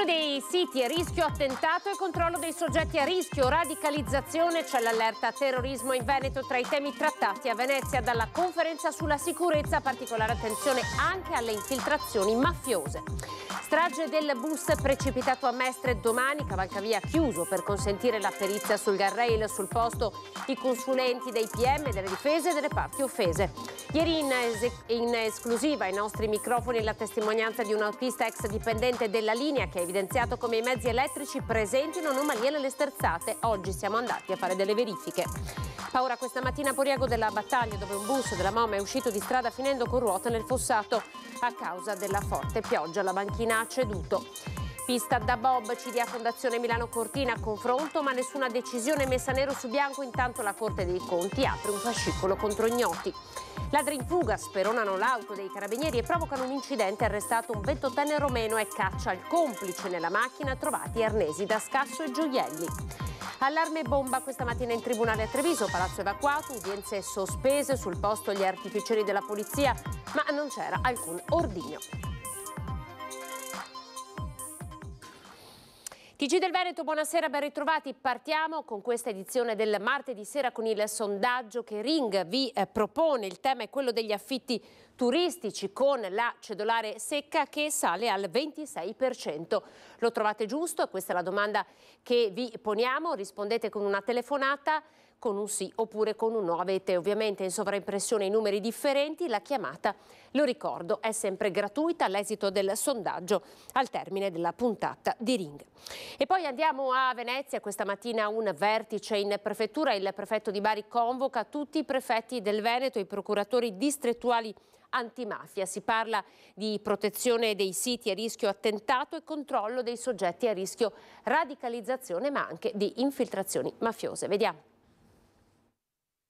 Protezione dei siti, rischio attentato e controllo dei soggetti a rischio, radicalizzazione, c'è l'allerta terrorismo in Veneto tra i temi trattati a Venezia dalla conferenza sulla sicurezza, particolare attenzione anche alle infiltrazioni mafiose. Strage del bus precipitato a Mestre domani, Cavalcavia chiuso per consentire la perizia sul garrail, sul posto i consulenti dei PM, delle difese e delle parti offese. Ieri in, es in esclusiva ai nostri microfoni la testimonianza di un autista ex dipendente della linea che ha evidenziato come i mezzi elettrici presentino anomalie nelle sterzate. Oggi siamo andati a fare delle verifiche. Paura questa mattina a Poriago della battaglia dove un bus della MOMA è uscito di strada finendo con ruote nel fossato a causa della forte pioggia. La banchina ha ceduto. Pista da Bob, CDA Fondazione Milano Cortina, confronto ma nessuna decisione messa nero su bianco, intanto la Corte dei Conti apre un fascicolo contro ignoti. Ladri in fuga speronano l'auto dei carabinieri e provocano un incidente, arrestato un ventottenne romeno e caccia il complice nella macchina trovati arnesi da scasso e gioielli. Allarme e bomba questa mattina in tribunale a Treviso, palazzo evacuato, udienze sospese, sul posto gli artificieri della polizia, ma non c'era alcun ordigno. TG del Veneto, buonasera, ben ritrovati. Partiamo con questa edizione del martedì sera con il sondaggio che Ring vi eh, propone. Il tema è quello degli affitti turistici con la cedolare secca che sale al 26%. Lo trovate giusto? Questa è la domanda che vi poniamo. Rispondete con una telefonata con un sì oppure con un no. Avete ovviamente in sovraimpressione i numeri differenti, la chiamata, lo ricordo, è sempre gratuita all'esito del sondaggio al termine della puntata di Ring. E poi andiamo a Venezia, questa mattina un vertice in prefettura, il prefetto di Bari convoca tutti i prefetti del Veneto, i procuratori distrettuali antimafia. Si parla di protezione dei siti a rischio attentato e controllo dei soggetti a rischio radicalizzazione, ma anche di infiltrazioni mafiose. Vediamo.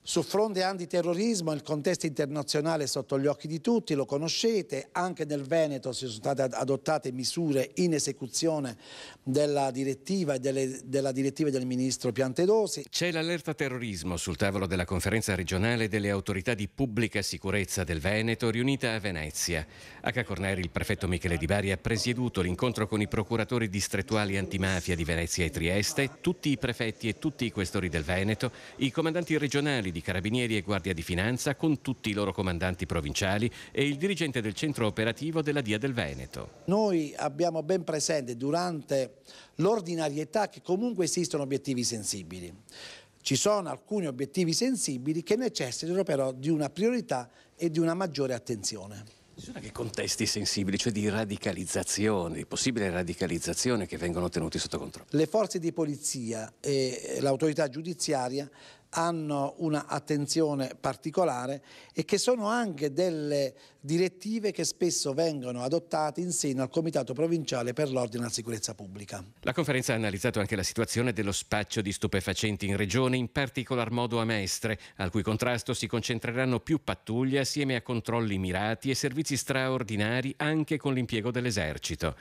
Su fronte antiterrorismo il contesto internazionale è sotto gli occhi di tutti, lo conoscete, anche nel Veneto si sono state adottate misure in esecuzione della direttiva e delle, della direttiva del ministro Piantedosi. C'è l'allerta terrorismo sul tavolo della conferenza regionale delle autorità di pubblica sicurezza del Veneto riunita a Venezia. A Cacorneri il prefetto Michele Di Bari ha presieduto l'incontro con i procuratori distrettuali antimafia di Venezia e Trieste, tutti i prefetti e tutti i questori del Veneto, i comandanti regionali di di Carabinieri e Guardia di Finanza con tutti i loro comandanti provinciali e il dirigente del centro operativo della Dia del Veneto. Noi abbiamo ben presente durante l'ordinarietà che comunque esistono obiettivi sensibili. Ci sono alcuni obiettivi sensibili che necessitano però di una priorità e di una maggiore attenzione. Ci sono anche contesti sensibili, cioè di radicalizzazione, di possibile radicalizzazione che vengono tenuti sotto controllo. Le forze di polizia e l'autorità giudiziaria hanno un'attenzione particolare e che sono anche delle direttive che spesso vengono adottate in seno al Comitato Provinciale per l'Ordine e la Sicurezza Pubblica. La conferenza ha analizzato anche la situazione dello spaccio di stupefacenti in regione, in particolar modo a Mestre, al cui contrasto si concentreranno più pattuglie assieme a controlli mirati e servizi straordinari anche con l'impiego dell'esercito.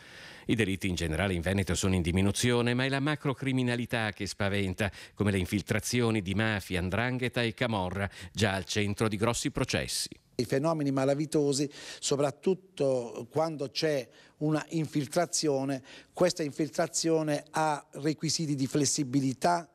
I delitti in generale in Veneto sono in diminuzione, ma è la macrocriminalità che spaventa, come le infiltrazioni di mafia, andrangheta e camorra, già al centro di grossi processi. I fenomeni malavitosi, soprattutto quando c'è una infiltrazione, questa infiltrazione ha requisiti di flessibilità,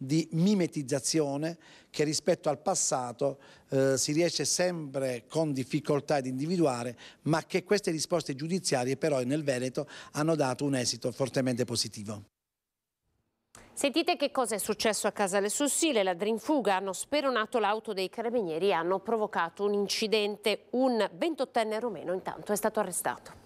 di mimetizzazione che rispetto al passato eh, si riesce sempre con difficoltà ad individuare, ma che queste risposte giudiziarie però nel Veneto hanno dato un esito fortemente positivo. Sentite che cosa è successo a Casale Sussile, ladri in fuga hanno speronato l'auto dei carabinieri e hanno provocato un incidente. Un 28enne romeno intanto è stato arrestato.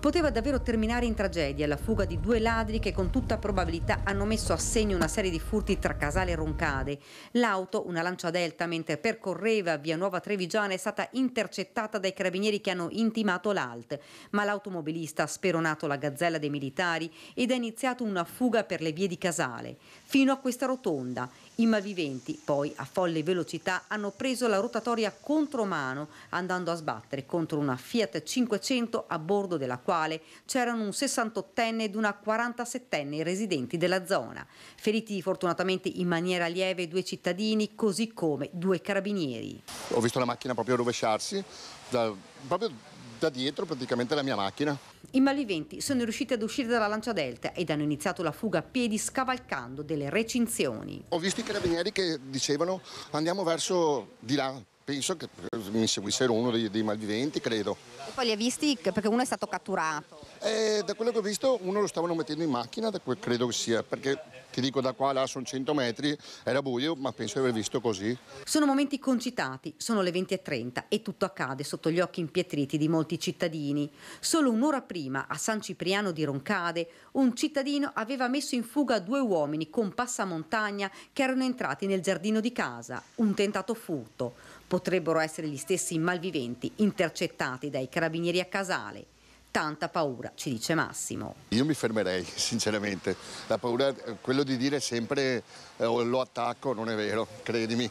Poteva davvero terminare in tragedia la fuga di due ladri che con tutta probabilità hanno messo a segno una serie di furti tra Casale e Roncade. L'auto, una Lancia Delta, mentre percorreva via Nuova Trevigiana, è stata intercettata dai carabinieri che hanno intimato l'alt. Ma l'automobilista ha speronato la gazzella dei militari ed è iniziato una fuga per le vie di Casale fino a questa rotonda. I malviventi poi a folle velocità hanno preso la rotatoria contromano andando a sbattere contro una Fiat 500 a bordo della quale c'erano un 68enne ed una 47enne residenti della zona. Feriti fortunatamente in maniera lieve due cittadini così come due carabinieri. Ho visto la macchina proprio rovesciarsi, da, proprio da dietro praticamente la mia macchina. I malviventi sono riusciti ad uscire dalla Lancia Delta ed hanno iniziato la fuga a piedi scavalcando delle recinzioni. Ho visto i carabinieri che dicevano andiamo verso di là, penso che mi seguissero uno dei, dei malviventi, credo. E poi li ha visti perché uno è stato catturato? Eh, da quello che ho visto uno lo stavano mettendo in macchina, da credo che sia, perché ti dico da qua là sono 100 metri, era buio, ma penso di aver visto così. Sono momenti concitati, sono le 20.30 e tutto accade sotto gli occhi impietriti di molti cittadini. Solo un'ora prima, a San Cipriano di Roncade, un cittadino aveva messo in fuga due uomini con passamontagna che erano entrati nel giardino di casa. Un tentato furto. Potrebbero essere gli stessi malviventi intercettati dai carabinieri a Casale. Tanta paura, ci dice Massimo. Io mi fermerei, sinceramente. La paura, quello di dire sempre eh, oh, lo attacco, non è vero, credimi.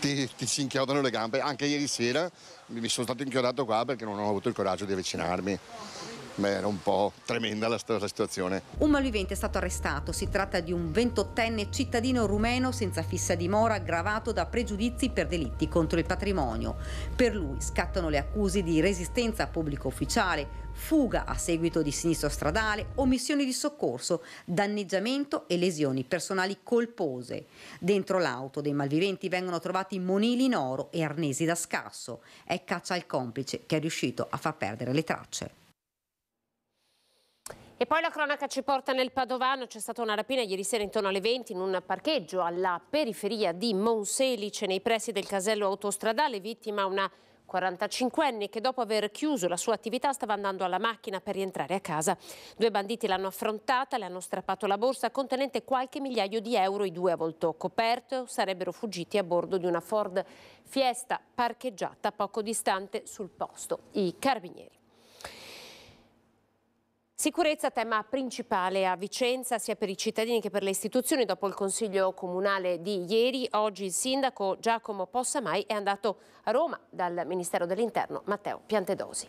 Ti, ti, si inchiodano le gambe. Anche ieri sera mi sono stato inchiodato qua perché non ho avuto il coraggio di avvicinarmi. Beh, era un po' tremenda la, la situazione. Un malvivente è stato arrestato. Si tratta di un 28enne cittadino rumeno senza fissa dimora, aggravato da pregiudizi per delitti contro il patrimonio. Per lui scattano le accuse di resistenza a pubblico ufficiale, fuga a seguito di sinistro stradale, omissioni di soccorso, danneggiamento e lesioni personali colpose. Dentro l'auto dei malviventi vengono trovati monili in oro e arnesi da scasso. È caccia al complice che è riuscito a far perdere le tracce. E poi la cronaca ci porta nel Padovano, c'è stata una rapina ieri sera intorno alle 20 in un parcheggio alla periferia di Monselice nei pressi del casello autostradale, vittima una 45enne che dopo aver chiuso la sua attività stava andando alla macchina per rientrare a casa. Due banditi l'hanno affrontata, le hanno strappato la borsa contenente qualche migliaio di euro, i due a volto coperto sarebbero fuggiti a bordo di una Ford Fiesta parcheggiata poco distante sul posto. I carabinieri. Sicurezza, tema principale a Vicenza sia per i cittadini che per le istituzioni. Dopo il Consiglio Comunale di ieri, oggi il sindaco Giacomo Possamai è andato a Roma dal Ministero dell'Interno Matteo Piantedosi.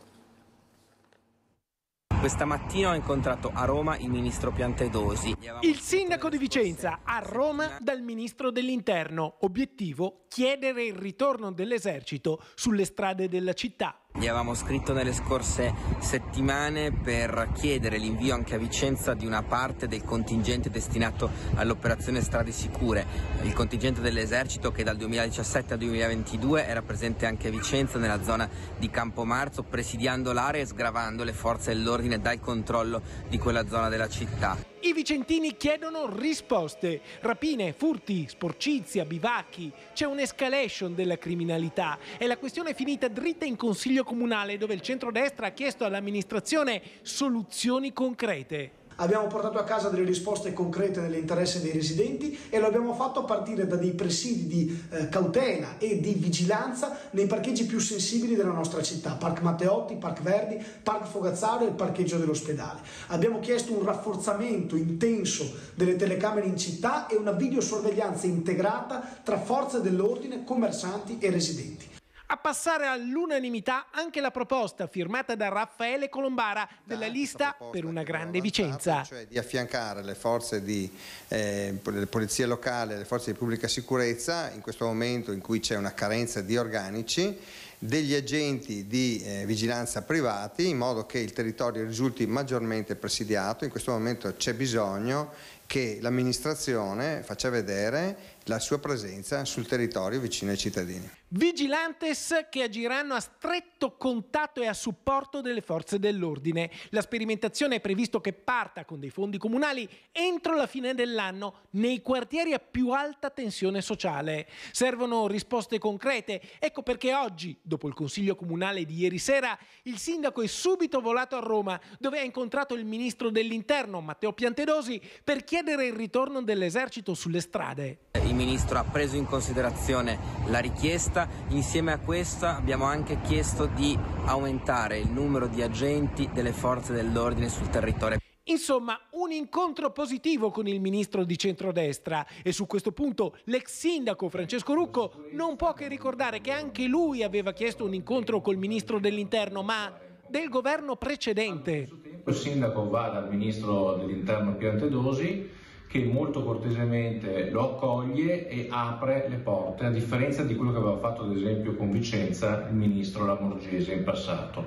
Questa mattina ho incontrato a Roma il ministro Piantedosi. Il sindaco di Vicenza a Roma dal ministro dell'interno. Obiettivo chiedere il ritorno dell'esercito sulle strade della città. Vi avevamo scritto nelle scorse settimane per chiedere l'invio anche a Vicenza di una parte del contingente destinato all'operazione Strade Sicure, il contingente dell'esercito che dal 2017 al 2022 era presente anche a Vicenza nella zona di Campomarzo, presidiando l'area e sgravando le forze dell'ordine dal controllo di quella zona della città. I vicentini chiedono risposte. Rapine, furti, sporcizia, bivacchi. C'è un'escalation della criminalità e la questione è finita dritta in Consiglio Comunale dove il centrodestra ha chiesto all'amministrazione soluzioni concrete abbiamo portato a casa delle risposte concrete nell'interesse dei residenti e lo abbiamo fatto a partire da dei presidi di eh, cautela e di vigilanza nei parcheggi più sensibili della nostra città, Parc Matteotti, Parc Verdi, Parc Fogazzaro e il parcheggio dell'ospedale. Abbiamo chiesto un rafforzamento intenso delle telecamere in città e una videosorveglianza integrata tra forze dell'ordine, commercianti e residenti a passare all'unanimità anche la proposta firmata da Raffaele Colombara della lista per una grande Vicenza. Cioè di affiancare le forze di eh, polizia locale, le forze di pubblica sicurezza, in questo momento in cui c'è una carenza di organici, degli agenti di eh, vigilanza privati in modo che il territorio risulti maggiormente presidiato. In questo momento c'è bisogno che l'amministrazione faccia vedere la sua presenza sul territorio vicino ai cittadini. Vigilantes che agiranno a stretto contatto e a supporto delle forze dell'ordine. La sperimentazione è previsto che parta con dei fondi comunali entro la fine dell'anno nei quartieri a più alta tensione sociale. Servono risposte concrete, ecco perché oggi, dopo il Consiglio Comunale di ieri sera, il sindaco è subito volato a Roma, dove ha incontrato il ministro dell'Interno, Matteo Piantedosi, per chiedere il ritorno dell'esercito sulle strade. In Ministro ha preso in considerazione la richiesta, insieme a questa abbiamo anche chiesto di aumentare il numero di agenti delle forze dell'ordine sul territorio. Insomma, un incontro positivo con il ministro di centrodestra e su questo punto l'ex sindaco Francesco Rucco non può che ricordare che anche lui aveva chiesto un incontro col ministro dell'interno, ma del governo precedente. Il sindaco va dal ministro dell'interno Piantedosi che molto cortesemente lo accoglie e apre le porte, a differenza di quello che aveva fatto ad esempio con Vicenza il ministro Lamorgese in passato.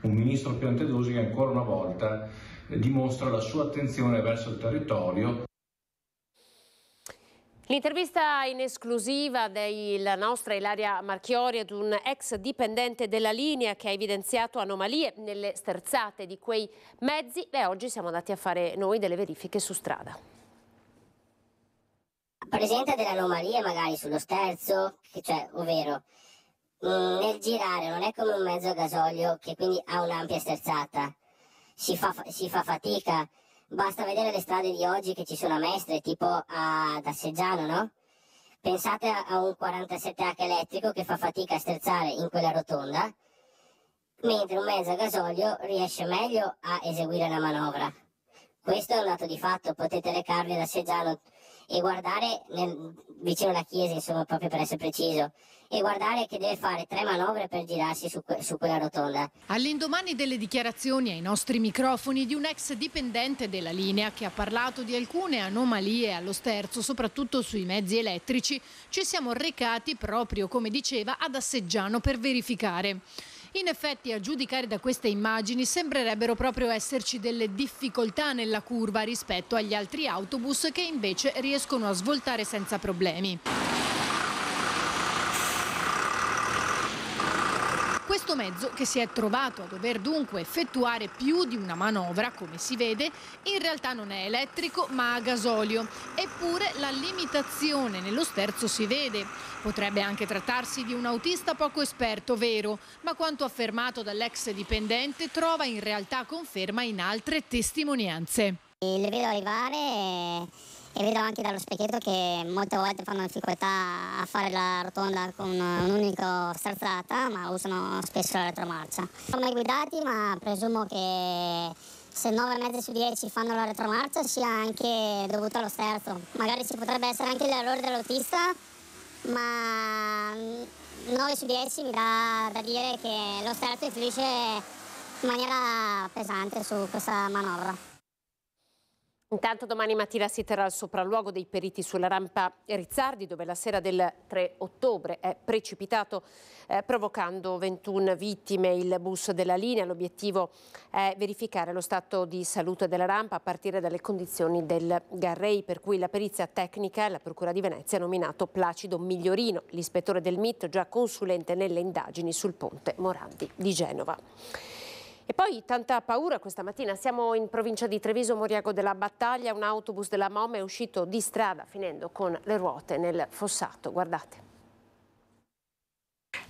Un ministro piantedosi che ancora una volta dimostra la sua attenzione verso il territorio. L'intervista in esclusiva della nostra Ilaria Marchiori ad un ex dipendente della linea che ha evidenziato anomalie nelle sterzate di quei mezzi e oggi siamo andati a fare noi delle verifiche su strada presenta delle anomalie magari sullo sterzo, cioè, ovvero mh, mm, nel girare non è come un mezzo a gasolio che quindi ha un'ampia sterzata, si fa, si fa fatica, basta vedere le strade di oggi che ci sono a Mestre, tipo ad Asseggiano, no? Pensate a, a un 47H elettrico che fa fatica a sterzare in quella rotonda, mentre un mezzo a gasolio riesce meglio a eseguire la manovra. Questo è un dato di fatto, potete recarvi ad Asseggiano e guardare nel, vicino alla chiesa, insomma, proprio per essere preciso, e guardare che deve fare tre manovre per girarsi su, que- su quella rotonda. All'indomani delle dichiarazioni ai nostri microfoni di un ex dipendente della linea che ha parlato di alcune anomalie allo sterzo, soprattutto sui mezzi elettrici, ci siamo recati proprio, come diceva, ad Asseggiano per verificare. In effetti, a giudicare da queste immagini, sembrerebbero proprio esserci delle difficoltà nella curva rispetto agli altri autobus che invece riescono a svoltare senza problemi. Questo mezzo, che si è trovato a dover dunque effettuare più di una manovra, come si vede, in realtà non è elettrico ma a gasolio. Eppure la limitazione nello sterzo si vede. Potrebbe anche trattarsi di un autista poco esperto, vero, ma quanto affermato dall'ex dipendente trova in realtà conferma in altre testimonianze. Il eh, vedo arrivare... E e vedo anche dallo specchietto che molte volte fanno difficoltà a fare la rotonda con un'unica strazzata, ma usano spesso la retromarcia. Sono mai guidati, ma presumo che se 9 9,5 su 10 fanno la retromarcia sia anche dovuto allo sterzo. Magari ci potrebbe essere anche l'errore dell'autista, ma 9 su 10 mi dà da dire che lo sterzo influisce in maniera pesante su questa manovra. Intanto domani mattina si terrà il sopralluogo dei periti sulla rampa Rizzardi dove la sera del 3 ottobre è precipitato eh, provocando 21 vittime il bus della linea. L'obiettivo è verificare lo stato di salute della rampa a partire dalle condizioni del Garrei per cui la perizia tecnica e la Procura di Venezia ha nominato Placido Migliorino, l'ispettore del MIT già consulente nelle indagini sul ponte Morandi di Genova. E poi tanta paura questa mattina, siamo in provincia di Treviso, Moriago della Battaglia, un autobus della MOM è uscito di strada finendo con le ruote nel fossato, guardate.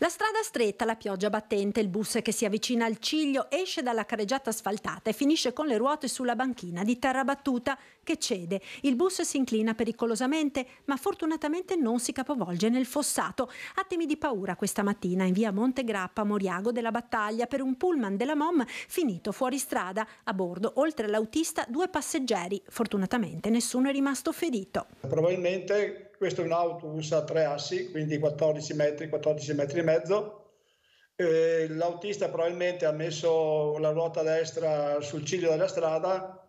La strada stretta, la pioggia battente, il bus che si avvicina al ciglio esce dalla careggiata asfaltata e finisce con le ruote sulla banchina di terra battuta che cede. Il bus si inclina pericolosamente, ma fortunatamente non si capovolge nel fossato. Attimi di paura questa mattina in via Montegrappa, Moriago della Battaglia, per un pullman della MOM finito fuori strada. A bordo, oltre all'autista, due passeggeri. Fortunatamente nessuno è rimasto ferito. Probabilmente questo è un autobus a tre assi, quindi 14 metri, 14 metri e mezzo. l'autista probabilmente ha messo la ruota destra sul ciglio della strada,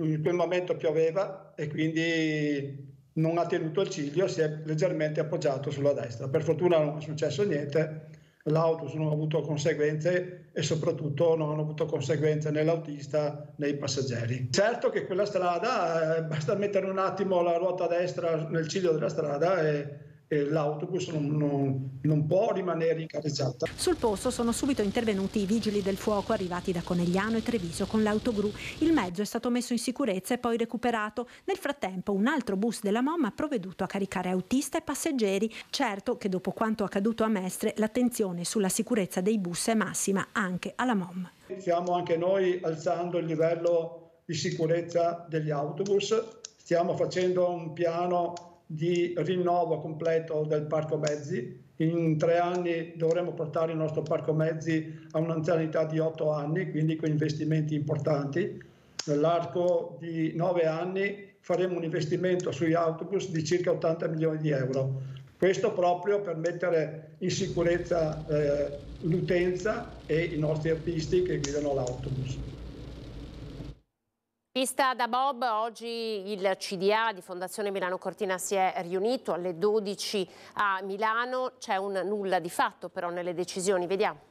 in quel momento pioveva e quindi non ha tenuto il ciglio, si è leggermente appoggiato sulla destra. Per fortuna non è successo niente, l'auto non ha avuto conseguenze e soprattutto non hanno avuto conseguenze né l'autista né i passeggeri. Certo che quella strada, eh, basta mettere un attimo la ruota destra nel ciglio della strada e l'autobus non, non, non, può rimanere incarreggiata. Sul posto sono subito intervenuti i vigili del fuoco arrivati da Conegliano e Treviso con l'autogru. Il mezzo è stato messo in sicurezza e poi recuperato. Nel frattempo un altro bus della MOM ha provveduto a caricare autista e passeggeri. Certo che dopo quanto accaduto a Mestre l'attenzione sulla sicurezza dei bus è massima anche alla MOM. Stiamo anche noi alzando il livello di sicurezza degli autobus, stiamo facendo un piano di rinnovo completo del parco mezzi. In tre anni dovremo portare il nostro parco mezzi a un'anzianità di otto anni, quindi con investimenti importanti. Nell'arco di nove anni faremo un investimento sugli autobus di circa 80 milioni di euro. Questo proprio per mettere in sicurezza eh, l'utenza e i nostri artisti che guidano l'autobus. Pista da Bob, oggi il CDA di Fondazione Milano Cortina si è riunito alle 12 a Milano, c'è un nulla di fatto però nelle decisioni, vediamo.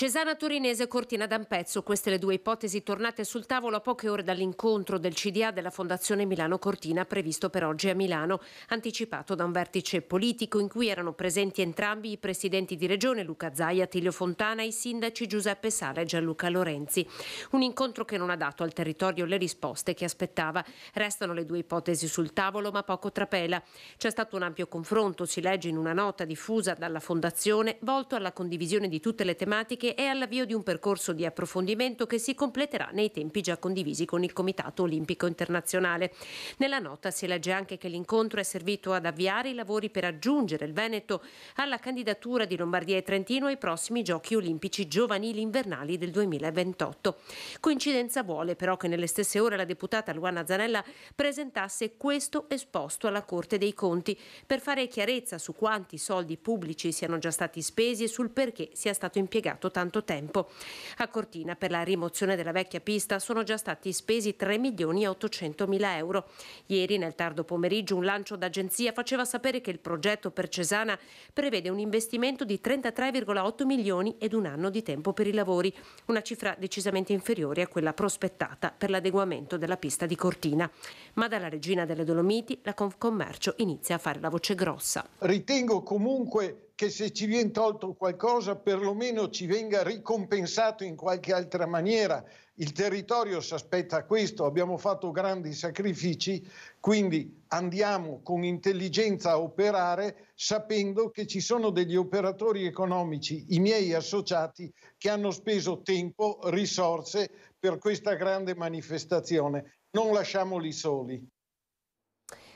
Cesana Torinese e Cortina d'Ampezzo, queste le due ipotesi tornate sul tavolo a poche ore dall'incontro del CDA della Fondazione Milano Cortina previsto per oggi a Milano, anticipato da un vertice politico in cui erano presenti entrambi i presidenti di regione Luca Zaia, Tilio Fontana e i sindaci Giuseppe Sala e Gianluca Lorenzi. Un incontro che non ha dato al territorio le risposte che aspettava. Restano le due ipotesi sul tavolo ma poco trapela. C'è stato un ampio confronto, si legge in una nota diffusa dalla Fondazione, volto alla condivisione di tutte le tematiche e all'avvio di un percorso di approfondimento che si completerà nei tempi già condivisi con il Comitato Olimpico Internazionale. Nella nota si legge anche che l'incontro è servito ad avviare i lavori per aggiungere il Veneto alla candidatura di Lombardia e Trentino ai prossimi Giochi Olimpici Giovanili Invernali del 2028. Coincidenza vuole però che nelle stesse ore la deputata Luana Zanella presentasse questo esposto alla Corte dei Conti per fare chiarezza su quanti soldi pubblici siano già stati spesi e sul perché sia stato impiegato tanto tanto tempo. A Cortina per la rimozione della vecchia pista sono già stati spesi 3 milioni e 800 mila euro. Ieri nel tardo pomeriggio un lancio d'agenzia faceva sapere che il progetto per Cesana prevede un investimento di 33,8 milioni ed un anno di tempo per i lavori, una cifra decisamente inferiore a quella prospettata per l'adeguamento della pista di Cortina. Ma dalla regina delle Dolomiti la Confcommercio inizia a fare la voce grossa. Ritengo comunque che se ci viene tolto qualcosa perlomeno ci venga ricompensato in qualche altra maniera. Il territorio si aspetta questo, abbiamo fatto grandi sacrifici, quindi andiamo con intelligenza a operare sapendo che ci sono degli operatori economici, i miei associati, che hanno speso tempo, risorse per questa grande manifestazione. Non lasciamoli soli.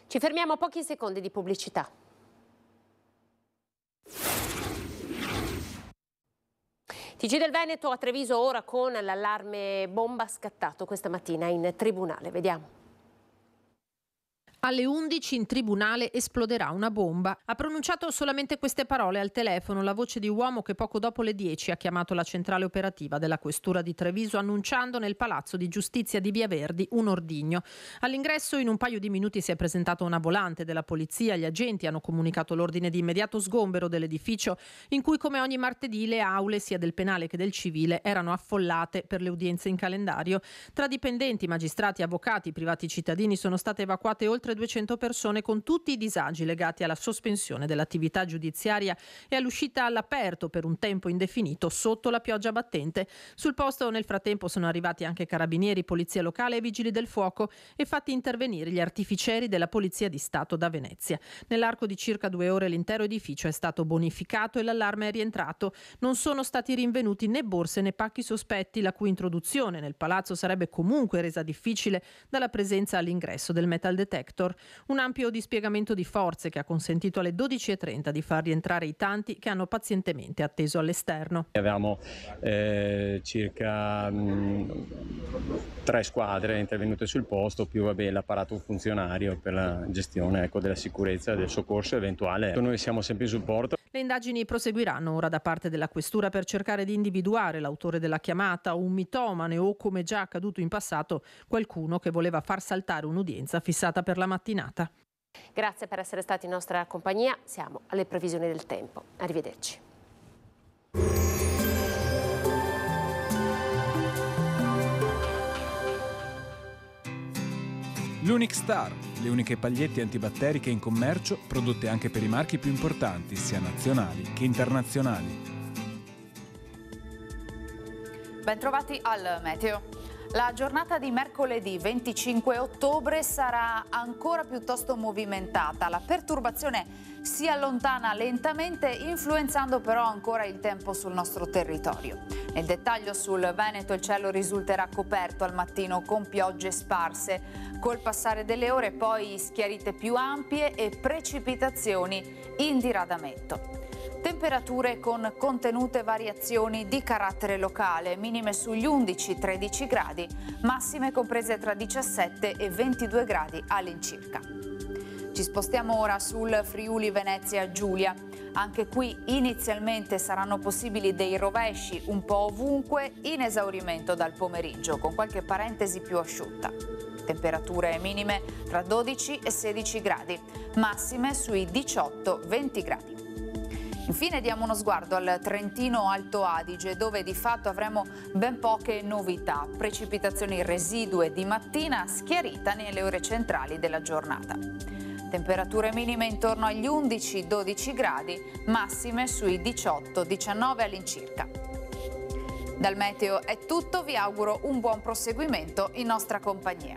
Ci fermiamo a pochi secondi di pubblicità. TG del Veneto a Treviso ora con l'allarme bomba scattato questa mattina in tribunale. Vediamo. Alle 11 in tribunale esploderà una bomba. Ha pronunciato solamente queste parole al telefono la voce di uomo che poco dopo le 10 ha chiamato la centrale operativa della questura di Treviso annunciando nel palazzo di giustizia di Via Verdi un ordigno. All'ingresso in un paio di minuti si è presentata una volante della polizia, gli agenti hanno comunicato l'ordine di immediato sgombero dell'edificio in cui come ogni martedì le aule sia del penale che del civile erano affollate per le udienze in calendario. Tra dipendenti, magistrati, avvocati, privati cittadini sono state evacuate oltre oltre persone con tutti i disagi legati alla sospensione dell'attività giudiziaria e all'uscita all'aperto per un tempo indefinito sotto la pioggia battente. Sul posto nel frattempo sono arrivati anche carabinieri, polizia locale e vigili del fuoco e fatti intervenire gli artificieri della Polizia di Stato da Venezia. Nell'arco di circa due ore l'intero edificio è stato bonificato e l'allarme è rientrato. Non sono stati rinvenuti né borse né pacchi sospetti, la cui introduzione nel palazzo sarebbe comunque resa difficile dalla presenza all'ingresso del metal detector. Monitor, un ampio dispiegamento di forze che ha consentito alle 12.30 di far rientrare i tanti che hanno pazientemente atteso all'esterno. Avevamo eh, circa mh, mm, tre squadre intervenute sul posto, più vabbè, l'apparato funzionario per la gestione ecco, della sicurezza, del soccorso eventuale. Noi siamo sempre in supporto. Le indagini proseguiranno ora da parte della Questura per cercare di individuare l'autore della chiamata, un mitomane o, come già accaduto in passato, qualcuno che voleva far saltare un'udienza fissata per la mattina mattinata. Grazie per essere stati in nostra compagnia, siamo alle previsioni del tempo. Arrivederci. L'Unix Star, le uniche pagliette antibatteriche in commercio prodotte anche per i marchi più importanti, sia nazionali che internazionali. Bentrovati al Meteo. La giornata di mercoledì 25 ottobre sarà ancora piuttosto movimentata. La perturbazione si allontana lentamente influenzando però ancora il tempo sul nostro territorio. Nel dettaglio sul Veneto il cielo risulterà coperto al mattino con piogge sparse, col passare delle ore poi schiarite più ampie e precipitazioni in diradamento. Temperature con contenute variazioni di carattere locale, minime sugli 11-13 gradi, massime comprese tra 17 e 22 gradi all'incirca. Ci spostiamo ora sul Friuli Venezia Giulia. Anche qui inizialmente saranno possibili dei rovesci un po' ovunque in esaurimento dal pomeriggio, con qualche parentesi più asciutta. Temperature minime tra 12 e 16 gradi, massime sui 18-20 gradi. Infine diamo uno sguardo al Trentino Alto Adige dove di fatto avremo ben poche novità, precipitazioni residue di mattina schiarita nelle ore centrali della giornata. Temperature minime intorno agli 11-12 gradi, massime sui 18-19 all'incirca. Dal meteo è tutto, vi auguro un buon proseguimento in nostra compagnia.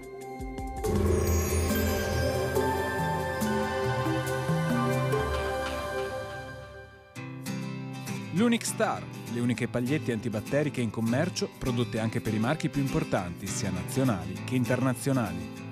L'Unix Star, le uniche pagliette antibatteriche in commercio prodotte anche per i marchi più importanti, sia nazionali che internazionali.